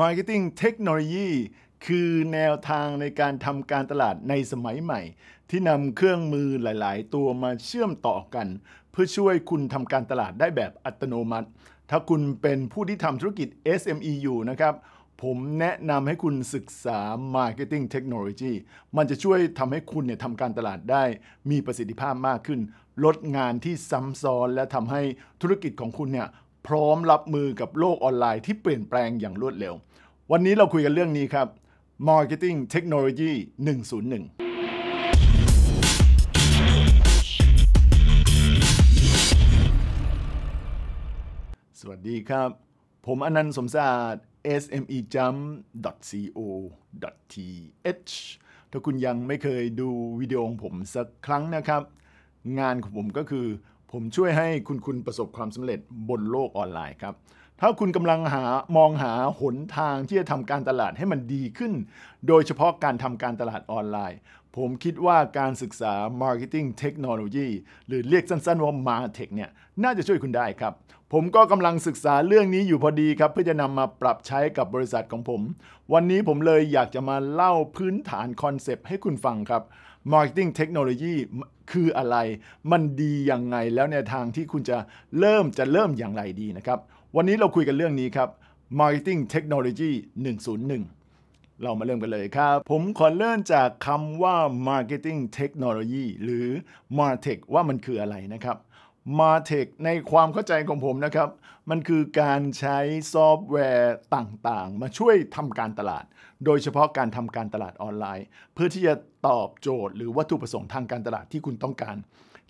Marketing Technology คือแนวทางในการทำการตลาดในสมัยใหม่ ที่นำเครื่องมือหลาย ๆ ตัวมาเชื่อมต่อกัน เพื่อช่วยคุณทำการตลาดได้แบบอัตโนมัติ ถ้าคุณเป็นผู้ที่ทำธุรกิจ SME อยู่นะครับ ผมแนะนำให้คุณศึกษา Marketing Technology มันจะช่วยทำให้คุณเนี่ยทำการตลาดได้มีประสิทธิภาพมากขึ้น ลดงานที่ซ้ำซ้อนและทำให้ธุรกิจของคุณเนี่ยพร้อมรับมือกับโลกออนไลน์ที่เปลี่ยนแปลงอย่างรวดเร็ว วันนี้เราคุยกันเรื่องนี้ครับ Marketing Technology 101 สวัสดีครับ ผมอนันต์สมศาสตร์ smejump.co.th ถ้าคุณยังไม่เคยดูวิดีโอของผมสักครั้งนะครับ งานของผมก็คือผมช่วยให้คุณคุณประสบความสำเร็จบนโลกออนไลน์ครับ ถ้าคุณกำลังหามองหาหนทางที่จะทำการตลาดให้มันดีขึ้น โดยเฉพาะการทำการตลาดออนไลน์ ผมคิดว่าการศึกษา Marketing Technology หรือเรียกสั้นๆว่า Martech เนี่ยน่าจะช่วยคุณได้ครับ ผมก็กำลังศึกษาเรื่องนี้อยู่พอดีครับ เพื่อจะนำมาปรับใช้กับบริษัทของผม วันนี้ผมเลยอยากจะมาเล่าพื้นฐานคอนเซปต์ให้คุณฟังครับ Marketing Technology คืออะไร มันดียังไง แล้วในทางที่คุณจะเริ่มจะเริ่มอย่างไรดีนะครับ วันนี้เราคุยกันเรื่องนี้ครับ Marketing Technology 101 เรามาเริ่มกันเลยครับ ผมขอเริ่มจากคำว่า Marketing Technology หรือ Martech ว่ามันคืออะไรนะครับมาเทคในความเข้าใจของผมนะครับ มันคือการใช้ซอฟต์แวร์ต่างๆ มาช่วยทำการตลาด โดยเฉพาะการทำการตลาดออนไลน์ เพื่อที่จะตอบโจทย์หรือวัตถุประสงค์ทางการตลาดที่คุณต้องการ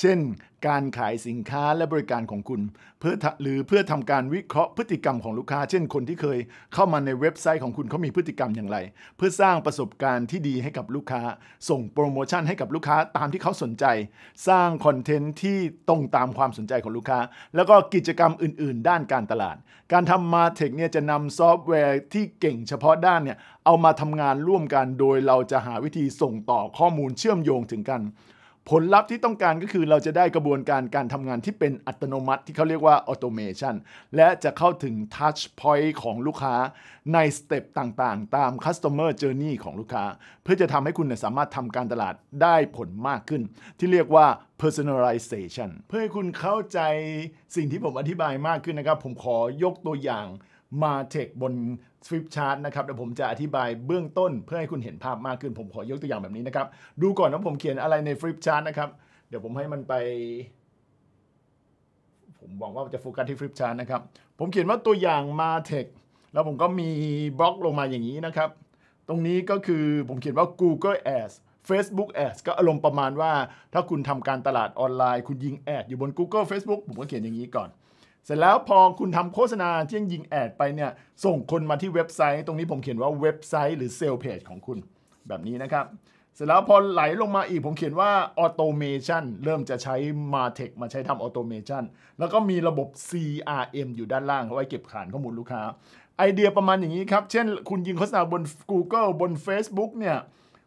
เช่น การขายสินค้าและบริการของคุณเพื่อหรือเพื่อทำการวิเคราะห์พฤติกรรมของลูกค้า เช่น คนที่เคยเข้ามาในเว็บไซต์ของคุณเขามีพฤติกรรมอย่างไร เพื่อสร้างประสบการณ์ที่ดีให้กับลูกค้า ส่งโปรโมชั่นให้กับลูกค้าตามที่เขาสนใจ สร้างคอนเทนต์ที่ตรงตามความสนใจของลูกค้า แล้วก็กิจกรรมอื่น ๆ ด้านการตลาด การทำมาเทคเนี่ยจะนำซอฟต์แวร์ที่เก่งเฉพาะด้านเนี่ยเอามาทำงานร่วมกัน โดยเราจะหาวิธีส่งต่อข้อมูลเชื่อมโยงถึงกันผลลัพธ์ที่ต้องการก็คือเราจะได้กระบวนการการทำงานที่เป็นอัตโนมัติ ที่เขาเรียกว่าออโตเมชันและจะเข้าถึงทัชพอยต์ของลูกค้าในสเต็ปต่างๆ ตาม Customer Journey ของลูกค้า เพื่อจะทำให้คุณสามารถทำการตลาดได้ผลมากขึ้น ที่เรียกว่า personalization เพื่อให้คุณเข้าใจสิ่งที่ผมอธิบายมากขึ้นนะครับ ผมขอยกตัวอย่างมาเทคบนสวิปชาร์ตนะครับเดี๋ยวผมจะอธิบายเบื้องต้น เพื่อให้คุณเห็นภาพมากขึ้นผมขอยกตัวอย่างแบบนี้นะครับ ดูก่อนว่าผมเขียนอะไรในฟลิปชาร์ตนะครับ เดี๋ยวผมให้มันไป ผมหวังว่าจะโฟกัสที่ฟลิปชาร์ตนะครับ ผมเขียนว่าตัวอย่างมาเทคแล้วผมก็มีบล็อกลงมาอย่างนี้นะครับ ตรงนี้ก็คือผมเขียนว่า Google Ads Facebook Ads ก็อารมณ์ประมาณว่าถ้าคุณทำการตลาดออนไลน์ คุณยิงแอดอยู่บน Google Facebook ผมก็เขียนอย่างนี้ก่อนเสร็จแล้วพอคุณทำโฆษณา ที่ยิงแอดไปเนี่ยส่งคนมาที่เว็บไซต์ ตรงนี้ผมเขียนว่าเว็บไซต์หรือเซลล์เพจของคุณ แบบนี้นะครับ เสร็จแล้วพอไหลลงมาอีกผมเขียนว่าออโตเมชันเริ่มจะใช้มาเทคมาใช้ทำออโตเมชันแล้วก็มีระบบ CRM อยู่ด้านล่าง ไว้เก็บฐานข้อมูลลูกค้า ไอเดียประมาณอย่างนี้ครับ เช่น คุณยิงโฆษณาบน Google บน Facebook เนี่ย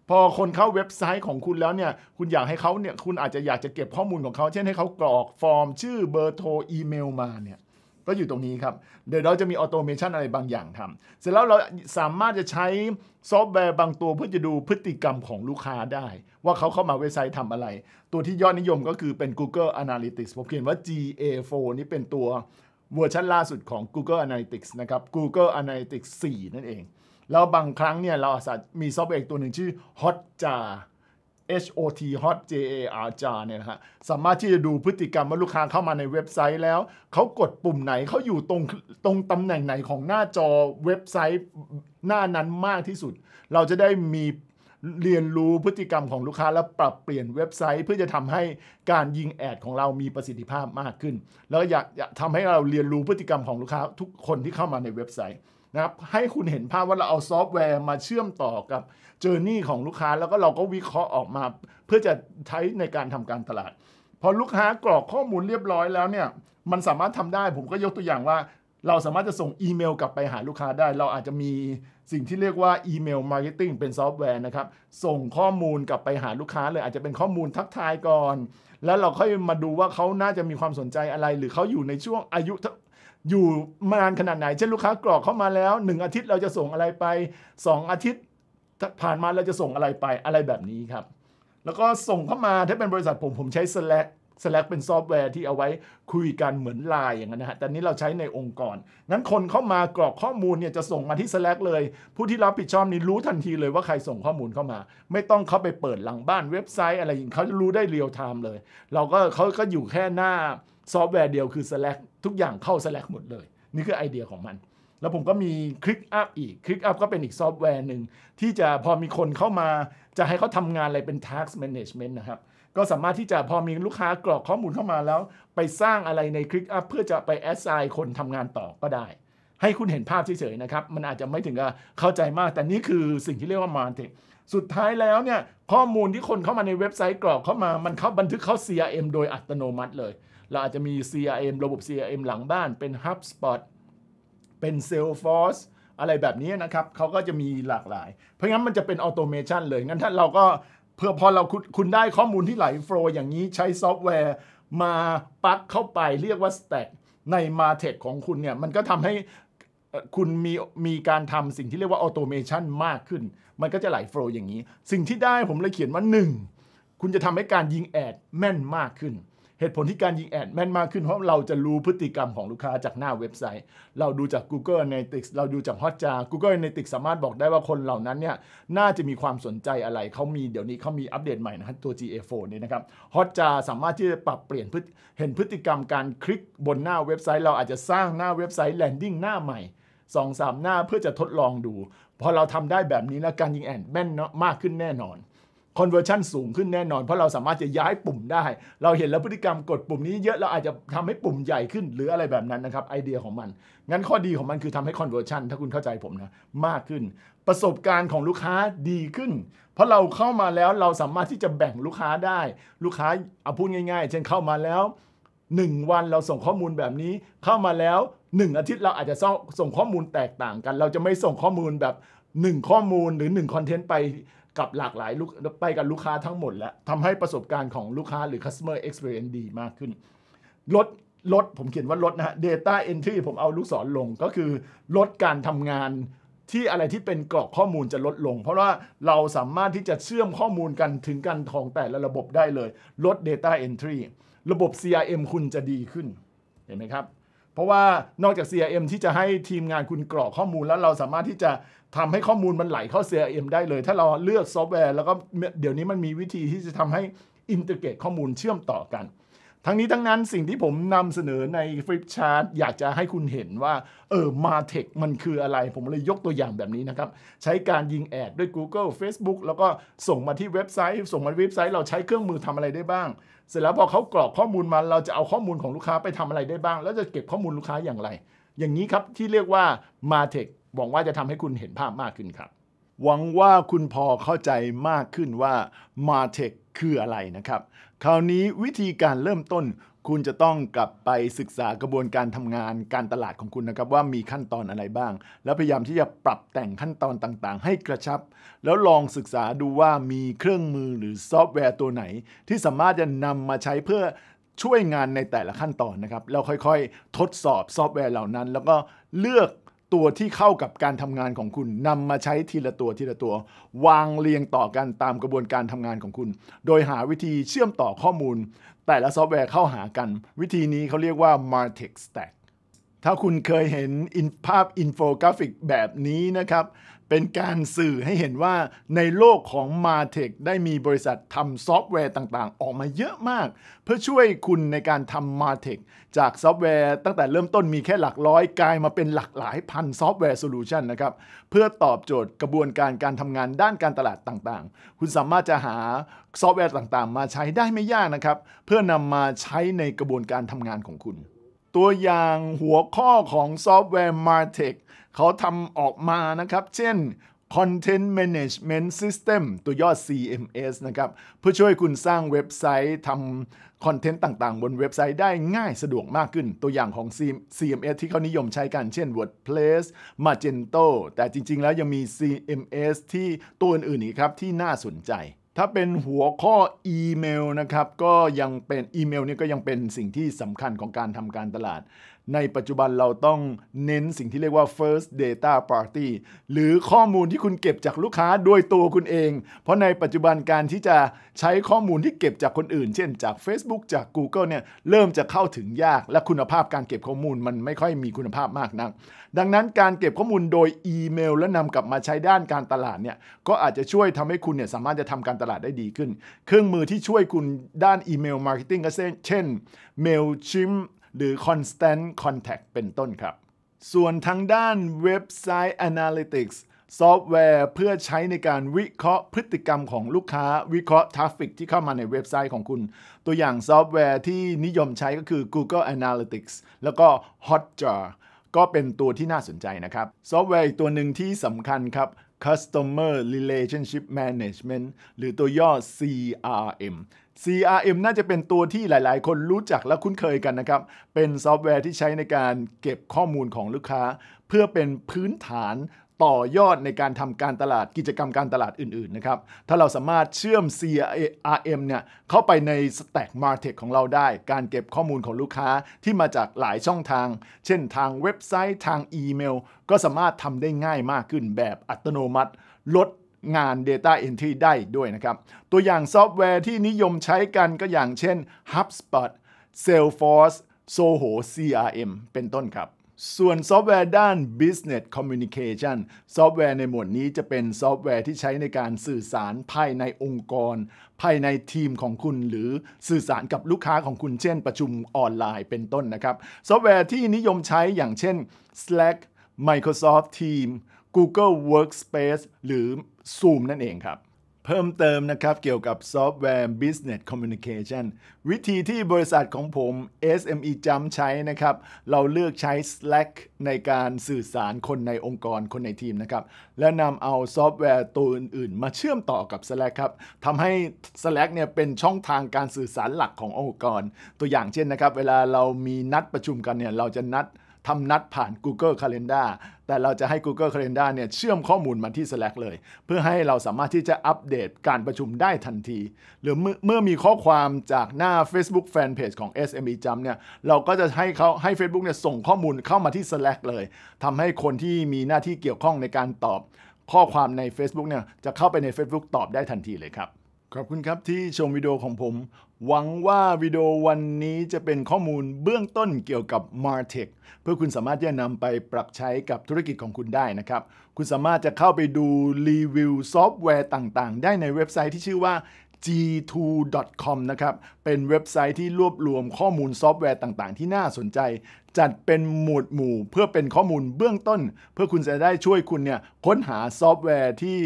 พอคนเข้าเว็บไซต์ของคุณแล้วเนี่ย คุณอยากให้เขาเนี่ย คุณอาจจะอยากจะเก็บข้อมูลของเขา เช่นให้เขากรอก ฟอร์มชื่อเบอร์โทร อีเมลมาเนี่ย ก็อยู่ตรงนี้ครับ เดี๋ยวเราจะมีออโตเมชันอะไรบางอย่างทำ เสร็จแล้วเราสามารถจะใช้ซอฟต์แวร์บางตัวเพื่อจะดูพฤติกรรมของลูกค้าได้ ว่าเขาเข้ามาเว็บไซต์ทำอะไร ตัวที่ยอดนิยมก็คือเป็น Google Analytics ผมเขียนว่า GA4 นี่เป็นตัวเวอร์ชันล่าสุดของ Google Analytics นะครับ Google Analytics 4 นั่นเองแล้วบางครั้งเนี่ย เราอาศัยมีซอฟต์แวร์ตัวหนึ่งชื่อ Hotjar H O T Hot J A R Jar เนี่ยนะฮะสามารถที่จะดูพฤติกรรมว่าลูกค้าเข้ามาในเว็บไซต์แล้ว เขากดปุ่มไหนเขาอยู่ตรงตรงตำแหน่งไหนของหน้าจอเว็บไซต์หน้านั้นมากที่สุด เราจะได้มีเรียนรู้พฤติกรรมของลูกค้า และปรับเปลี่ยนเว็บไซต์ เพื่อจะทำให้การยิงแอดของเรามีประสิทธิภาพมากขึ้นแล้วอยากทำให้เราเรียนรู้พฤติกรรมของลูกค้าทุกคนที่เข้ามาในเว็บไซต์นะครับให้คุณเห็นภาพว่าเราเอาซอฟต์แวร์มาเชื่อมต่อกับเจอร์นี่ของลูกค้าแล้วก็เราก็วิเคราะห์ออกมาเพื่อจะใช้ในการทำการตลาด พอลูกค้ากรอกข้อมูลเรียบร้อยแล้วเนี่ย มันสามารถทำได้ผมก็ยกตัวอย่างว่า เราสามารถจะส่งอีเมล กลับไปหาลูกค้าได้ เราอาจจะมีสิ่งที่เรียกว่าอีเมลมาร์เก็ตติ้งเป็นซอฟต์แวร์นะครับ ส่งข้อมูลกลับไปหาลูกค้าเลยอาจจะเป็นข้อมูลทักทายก่อน แล้วเราค่อยมาดูว่าเขาน่าจะมีความสนใจอะไร หรือเขาอยู่ในช่วงอายุอยู่มานขนาดไหน เช่นลูกค้ากรอกเข้ามาแล้ว 1 อาทิตย์เราจะส่งอะไรไป 2 อาทิตย์ผ่านมาเราจะส่งอะไรไปอะไรแบบนี้ครับ แล้วก็ส่งเข้ามาถ้าเป็นบริษัทผมผมใช้ Slack Slack เป็นซอฟต์แวร์ที่เอาไว้คุยกันเหมือนไลน์อย่างนั้นนะฮะแต่นี้เราใช้ในองค์กรงั้นคนเข้ามากรอกข้อมูลเนี่ยจะส่งมาที่ Slack เลย ผู้ที่รับผิดชอบนี่รู้ทันทีเลยว่าใครส่งข้อมูลเข้ามา ไม่ต้องเข้าไปเปิดหลังบ้านเว็บไซต์อะไรอย่างเขาจะรู้ได้เรียลไทม์เลย เราก็เขาก็อยู่แค่หน้าซอฟต์แวร์เดียวคือ Slack ทุกอย่างเข้า Slack หมดเลย นี่คือไอเดียของมัน แล้วผมก็มี Click Up อีก Click Up ก็เป็นอีกซอฟต์แวร์หนึ่ง ที่จะพอมีคนเข้ามา จะให้เขาทำงานอะไรเป็น Task Management นะครับ ก็สามารถที่จะพอมีลูกค้ากรอกข้อมูลเข้ามาแล้ว ไปสร้างอะไรใน Click Up เพื่อจะไป Assign คนทำงานต่อก็ได้ ให้คุณเห็นภาพเฉยๆนะครับ มันอาจจะไม่ถึงกับเข้าใจมาก แต่นี่คือสิ่งที่เรียกว่ามาเทคสุดท้ายแล้วเนี่ยข้อมูลที่คนเข้ามาในเว็บไซต์กรอกเข้ามา มันเข้าบันทึกเข้า CRM โดยอัตโนมัติเลยเราอาจจะมี CRM ระบบ CRM หลังบ้านเป็น HubSpot เป็น Salesforce อะไรแบบนี้นะครับเขาก็จะมีหลากหลาย เพราะงั้นมันจะเป็นออโตเมชันเลย งั้นถ้าเราก็ เพื่อพอเราคุณได้ข้อมูลที่ไหลโฟล์อย่างนี้ใช้ซอฟต์แวร์ มาปักเข้าไปเรียกว่า Stack ใน m a r t e c h ของคุณเนี่ย มันก็ทำให้คุณมีมีการทำสิ่งที่เรียกว่าออโตเมชันมากขึ้น มันก็จะไหลโฟล์อย่างนี้ สิ่งที่ได้ผมเลยเขียนว่า1คุณจะทำให้การยิงแอดแม่นมากขึ้นเหตุผลที่การยิงแอดแม่นมากขึ้นเพราะเราจะรู้พฤติกรรมของลูกค้าจากหน้าเว็บไซต์ เราดูจาก Google Analytics เราดูจาก Hotjar Google Analytics สามารถบอกได้ว่าคนเหล่านั้นเนี่ย น่าจะมีความสนใจอะไร เขามีเดี๋ยวนี้เขามีอัปเดตใหม่นะครับตัว GA4 นี่นะครับ Hotjar สามารถที่จะปรับเปลี่ยน เห็นพฤติกรรมการคลิกบนหน้าเว็บไซต์ เราอาจจะสร้างหน้าเว็บไซต์แลนดิ้งหน้าใหม่สองสามหน้าเพื่อจะทดลองดูพอเราทำได้แบบนี้แล้วการยิงแอดแม่นมากขึ้นแน่นอนคอนเวอร์ชันสูงขึ้นแน่นอนเพราะเราสามารถจะย้ายปุ่มได้ เราเห็นแล้วพฤติกรรมกดปุ่มนี้เยอะเราอาจจะทำให้ปุ่มใหญ่ขึ้นหรืออะไรแบบนั้นนะครับไอเดียของมัน งั้นข้อดีของมันคือทำให้คอนเวอร์ชันถ้าคุณเข้าใจผมนะ มากขึ้นประสบการณ์ของลูกค้าดีขึ้น เพราะเราเข้ามาแล้วเราสามารถที่จะแบ่งลูกค้าได้ ลูกค้าเอาพูดง่ายๆ เช่นเข้ามาแล้วหนึ่งวันเราส่งข้อมูลแบบนี้ เข้ามาแล้วหนึ่งอาทิตย์เราอาจจะส่งข้อมูลแตกต่างกัน เราจะไม่ส่งข้อมูลแบบหนึ่งข้อมูลหรือหนึ่งคอนเทนต์ไปกับหลากหลายลูกไปกับลูกค้าทั้งหมดแล้วทำให้ประสบการณ์ของลูกค้าหรือ customer experience ดีมากขึ้นลดลดผมเขียนว่าลดนะฮะ data entry ผมเอาลูกศรลงก็คือ ลดการทำงานที่อะไรที่เป็นกรอกข้อมูลจะลดลง เพราะว่าเราสามารถที่จะเชื่อมข้อมูลกันถึงกันของแต่ละระบบได้เลย ลด data entry ระบบ CRM คุณจะดีขึ้น เห็นไหมครับราะว่านอกจาก CRM ที่จะให้ทีมงานคุณกรอกข้อมูลแล้วเราสามารถที่จะทำให้ข้อมูลมันไหลเข้า CRM ได้เลย ถ้าเราเลือกซอฟต์แวร์ แล้วก็เดี๋ยวนี้มันมีวิธีที่จะทำให้อินเตอร์เกตข้อมูลเชื่อมต่อกัน ทั้งนี้ทั้งนั้นสิ่งที่ผมนำเสนอในฟลิปชาร์ตอยากจะให้คุณเห็นว่าเออมาเทคมันคืออะไร ผมเลยยกตัวอย่างแบบนี้นะครับ ใช้การยิงแอดด้วย Google Facebook แล้วก็ส่งมาที่เว็บไซต์ส่งมาเว็บไซต์เราใช้เครื่องมือทำอะไรได้บ้างเสร็จแล้วพอเขากรอกข้อมูลมา เราจะเอาข้อมูลของลูกค้าไปทำอะไรได้บ้าง แล้วจะเก็บข้อมูลลูกค้าอย่างไร อย่างนี้ครับที่เรียกว่ามาเทคหวังว่าจะทำให้คุณเห็นภาพมากขึ้นครับ หวังว่าคุณพอเข้าใจมากขึ้นว่ามาเทคคืออะไรนะครับคราวนี้วิธีการเริ่มต้น คุณจะต้องกลับไปศึกษากระบวนการทำงานการตลาดของคุณนะครับว่ามีขั้นตอนอะไรบ้าง แล้วพยายามที่จะปรับแต่งขั้นตอนต่าง ๆ ให้กระชับ แล้วลองศึกษาดูว่ามีเครื่องมือหรือซอฟต์แวร์ตัวไหน ที่สามารถจะนำมาใช้เพื่อช่วยงานในแต่ละขั้นตอนนะครับ แล้วค่อยๆ ทดสอบซอฟต์แวร์เหล่านั้น แล้วก็เลือกตัวที่เข้ากับการทำงานของคุณนำมาใช้ทีละตัวทีละตัว วางเรียงต่อกันตามกระบวนการทำงานของคุณ โดยหาวิธีเชื่อมต่อข้อมูล แต่ละซอฟต์แวร์เข้าหากัน วิธีนี้เขาเรียกว่า m a r t e x Stack ถ้าคุณเคยเห็นภาพอินโฟกราฟิกแบบนี้นะครับเป็นการสื่อให้เห็นว่าในโลกของ m a t e c h ได้มีบริษัททำซอฟต์แวร์ต่างๆ ออกมาเยอะมาก เพื่อช่วยคุณในการทำ m a t e c h จากซอฟต์แวร์ตั้งแต่เริ่มต้นมีแค่หลักร้อย กลายมาเป็นหลักหลายพันซอฟต์แวร์โซลูชันนะครับเพื่อตอบโจทย์กระบวนการการทำงานด้านการตลาดต่างๆ คุณสามารถจะหาซอฟต์แวร์ต่างๆ มาใช้ได้ไม่ยากนะครับเพื่อนำมาใช้ในกระบวนการทำงานของคุณ ตัวอย่างหัวข้อของซอฟต์แวร์ m a r t e c h เขาทำออกมานะครับ เช่น Content Management System ตัวย่อ CMS นะครับ เพื่อช่วยคุณสร้างเว็บไซต์ทำคอนเทนต์ต่างๆ บนเว็บไซต์ได้ง่ายสะดวกมากขึ้น ตัวอย่างของ CMS ที่เขานิยมใช้กัน เช่น WordPress Magento แต่จริงๆแล้วยังมี CMS ที่ตัวอื่นๆอีกครับที่น่าสนใจถ้าเป็นหัวข้ออีเมลนะครับก็ยังเป็นอีเมลนี่ก็ยังเป็นสิ่งที่สำคัญของการทำการตลาด ในปัจจุบันเราต้องเน้นสิ่งที่เรียกว่า first data party หรือข้อมูลที่คุณเก็บจากลูกค้าด้วยตัวคุณเอง เพราะในปัจจุบันการที่จะใช้ข้อมูลที่เก็บจากคนอื่น เช่นจาก Facebook จาก Google เนี่ยเริ่มจะเข้าถึงยากและคุณภาพการเก็บข้อมูลมันไม่ค่อยมีคุณภาพมากนักดังนั้นการเก็บข้อมูลโดยอีเมลและนำกลับมาใช้ด้านการตลาดเนี่ย ก็อาจจะช่วยทำให้คุณเนี่ยสามารถจะทำการตลาดได้ดีขึ้น เครื่องมือที่ช่วยคุณด้านอีเมลมาร์เก็ตติ้งก็เช่น m a i l ิมหรือ Constant Contact เป็นต้นครับ ส่วนทางด้านเว็บไซต์ Analytics ซอฟต์แวร์เพื่อใช้ในการวิเคราะห์พฤติกรรมของลูกค้าวิเคราะห์ทราฟฟิกที่เข้ามาในเว็บไซต์ของคุณ ตัวอย่างซอฟต์แวร์ที่นิยมใช้ก็คือ Google Analytics แล้วก็ Hotjar ก็เป็นตัวที่น่าสนใจนะครับ ซอฟต์แวร์อีกตัวหนึ่งที่สำคัญครับ Customer Relationship Management หรือตัวย่อ CRM CRM น่าจะเป็นตัวที่หลายๆ คนรู้จักและคุ้นเคยกันนะครับ เป็นซอฟต์แวร์ที่ใช้ในการเก็บข้อมูลของลูกค้า เพื่อเป็นพื้นฐานต่อยอดในการทำการตลาดกิจกรรมการตลาดอื่นๆนะครับถ้าเราสามารถเชื่อม CRM เนี่ยเข้าไปใน Stack Martech ของเราได้ การเก็บข้อมูลของลูกค้าที่มาจากหลายช่องทาง เช่นทางเว็บไซต์ทางอีเมล ก็สามารถทำได้ง่ายมากขึ้นแบบอัตโนมัติ ลดงาน Data Entry ได้ด้วยนะครับ ตัวอย่างซอฟต์แวร์ที่นิยมใช้กันก็อย่างเช่น HubSpot Salesforce Soho CRM เป็นต้นครับส่วนซอฟต์แวร์ด้าน Business Communication ซอฟต์แวร์ในหมวดนี้จะเป็นซอฟต์แวร์ที่ใช้ในการสื่อสารภายในองค์กร ภายในทีมของคุณหรือสื่อสารกับลูกค้าของคุณ เช่นประชุมออนไลน์เป็นต้นนะครับ ซอฟต์แวร์ที่นิยมใช้อย่างเช่น Slack Microsoft Teams Google Workspace หรือ Zoom นั่นเองครับเพิ่มเติมนะครับเกี่ยวกับซอฟต์แวร์ Business Communication วิธีที่บริษัทของผม SME จำใช้นะครับเราเลือกใช้ Slack ในการสื่อสารคนในองค์กรคนในทีมนะครับและนำเอาซอฟต์แวร์ตัวอื่น ๆ มาเชื่อมต่อกับ Slack ครับทำให้ Slack เนี่ยเป็นช่องทางการสื่อสารหลักขององค์กร ตัวอย่างเช่นนะครับเวลาเรามีนัดประชุมกันเนี่ยเราจะนัดทำนัดผ่าน Google Calendar แต่เราจะให้ Google Calendar เนี่ยเชื่อมข้อมูลมาที่ Slack เลย เพื่อให้เราสามารถที่จะอัปเดตการประชุมได้ทันที หรือเมื่อมีข้อความจากหน้า Facebook Fanpage ของ SME Jump เนี่ยเราก็จะให้เขาให้ Facebook เนี่ยส่งข้อมูลเข้ามาที่ Slack เลยทำให้คนที่มีหน้าที่เกี่ยวข้องในการตอบข้อความใน Facebook เนี่ยจะเข้าไปใน Facebook ตอบได้ทันทีเลยครับขอบคุณครับ ที่ชมวิดีโอของผม หวังว่าวิดีโอวันนี้จะเป็นข้อมูลเบื้องต้นเกี่ยวกับ MarTech เพื่อคุณสามารถจะนำไปปรับใช้กับธุรกิจของคุณได้นะครับ คุณสามารถจะเข้าไปดูรีวิวซอฟต์แวร์ต่างๆ ได้ในเว็บไซต์ที่ชื่อว่า g2.com นะครับ เป็นเว็บไซต์ที่รวบรวมข้อมูลซอฟต์แวร์ต่างๆ ที่น่าสนใจ จัดเป็นหมวดหมู่เพื่อเป็นข้อมูลเบื้องต้น เพื่อคุณจะได้ช่วยคุณเนี่ยค้นหาซอฟต์แวร์ที่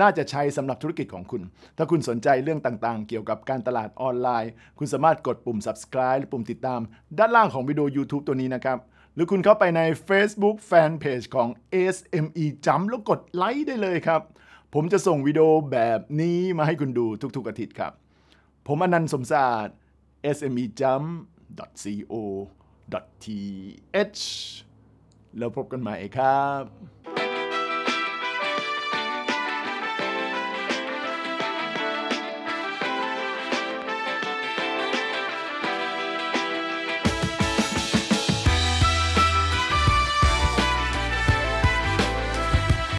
น่าจะใช้สำหรับธุรกิจของคุณ ถ้าคุณสนใจเรื่องต่างๆ เกี่ยวกับการตลาดออนไลน์ คุณสามารถกดปุ่ม subscribe หรือปุ่มติดตามด้านล่างของวิดีโอ YouTube ตัวนี้นะครับ หรือคุณเข้าไปใน Facebook Fanpage ของ SME Jump แล้วกดไลค์ได้เลยครับผมจะส่งวิดีโอแบบนี้มาให้คุณดูทุก ๆ อาทิตย์ครับ ผมอนันต์สมศาสตร์ smejump.co.th แล้วพบกันใหม่ครับ